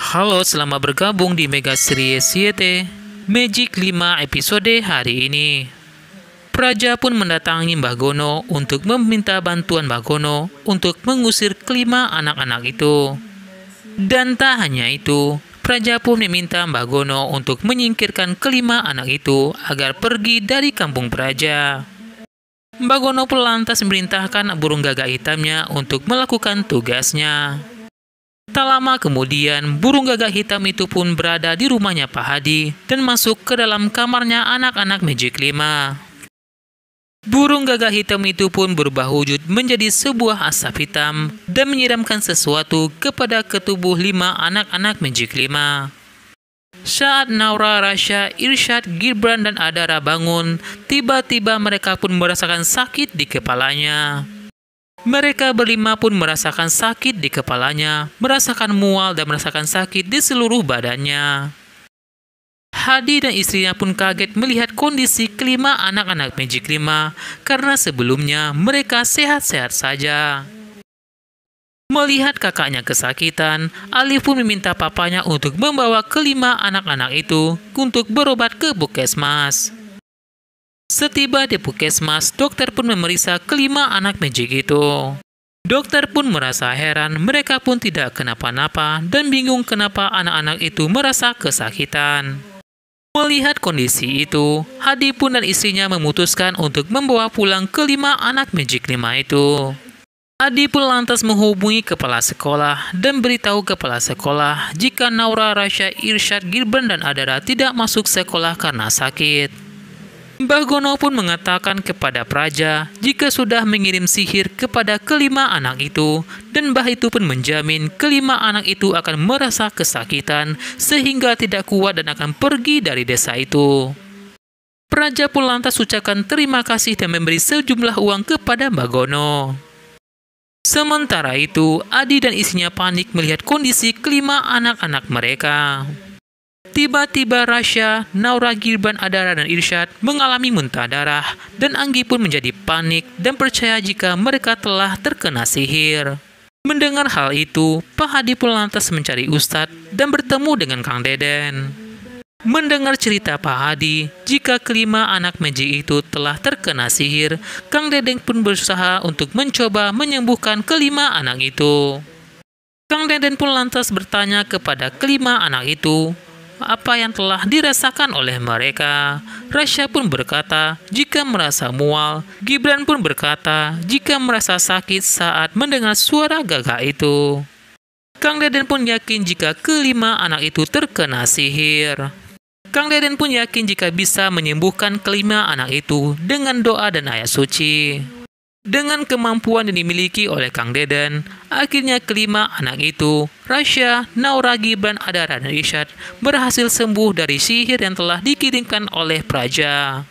Halo, selamat bergabung di Mega Series YT Magic 5 episode hari ini. Praja pun mendatangi Mbah Gono untuk meminta bantuan Mbah Gono untuk mengusir kelima anak-anak itu. Dan tak hanya itu, Praja pun meminta Mbah Gono untuk menyingkirkan kelima anak itu agar pergi dari kampung Praja. Mbah Gono pun lantas memerintahkan burung gagak hitamnya untuk melakukan tugasnya. Tak lama kemudian, burung gagak hitam itu pun berada di rumahnya Pak Hadi dan masuk ke dalam kamarnya anak-anak Magic 5. Burung gagak hitam itu pun berubah wujud menjadi sebuah asap hitam dan menyiramkan sesuatu kepada ketubuh lima anak-anak Magic 5. Saat Naura, Rasha, Irsyad, Gibran, dan Adara bangun, tiba-tiba mereka pun merasakan sakit di kepalanya. Mereka berlima pun merasakan sakit di kepalanya, merasakan mual dan merasakan sakit di seluruh badannya. Hadi dan istrinya pun kaget melihat kondisi kelima anak-anak Magic Lima karena sebelumnya mereka sehat-sehat saja. Melihat kakaknya kesakitan, Alif pun meminta papanya untuk membawa kelima anak-anak itu untuk berobat ke Bukesmas. Setiba di Pukesmas, dokter pun memeriksa kelima anak magic itu. Dokter pun merasa heran, mereka pun tidak kenapa-napa dan bingung kenapa anak-anak itu merasa kesakitan. Melihat kondisi itu, Hadi pun dan istrinya memutuskan untuk membawa pulang kelima anak magic lima itu. Hadi pun lantas menghubungi kepala sekolah dan beritahu kepala sekolah jika Naura Rasha, Irsyad Gilben, dan Adara tidak masuk sekolah karena sakit. Mbah Gono pun mengatakan kepada Praja jika sudah mengirim sihir kepada kelima anak itu dan Mbah itu pun menjamin kelima anak itu akan merasa kesakitan sehingga tidak kuat dan akan pergi dari desa itu. Praja pun lantas ucapkan terima kasih dan memberi sejumlah uang kepada Mbah Gono. Sementara itu, Adi dan istrinya panik melihat kondisi kelima anak-anak mereka. Tiba-tiba Rasya, Naura Girban Adara dan Irsyad mengalami muntah darah dan Anggi pun menjadi panik dan percaya jika mereka telah terkena sihir. Mendengar hal itu, Pak Hadi pun lantas mencari Ustadz dan bertemu dengan Kang Deden. Mendengar cerita Pak Hadi, jika kelima anak meji itu telah terkena sihir, Kang Deden pun berusaha untuk mencoba menyembuhkan kelima anak itu. Kang Deden pun lantas bertanya kepada kelima anak itu, apa yang telah dirasakan oleh mereka. Rasya pun berkata, jika merasa mual. Gibran pun berkata, jika merasa sakit saat mendengar suara gagah itu. Kang Deden pun yakin jika kelima anak itu terkena sihir. Kang Deden pun yakin jika bisa menyembuhkan kelima anak itu dengan doa dan ayat suci. Dengan kemampuan yang dimiliki oleh Kang Deden, akhirnya kelima anak itu, Rasya, Naura Gibran, Adara, dan Isyad, berhasil sembuh dari sihir yang telah dikirimkan oleh Praja.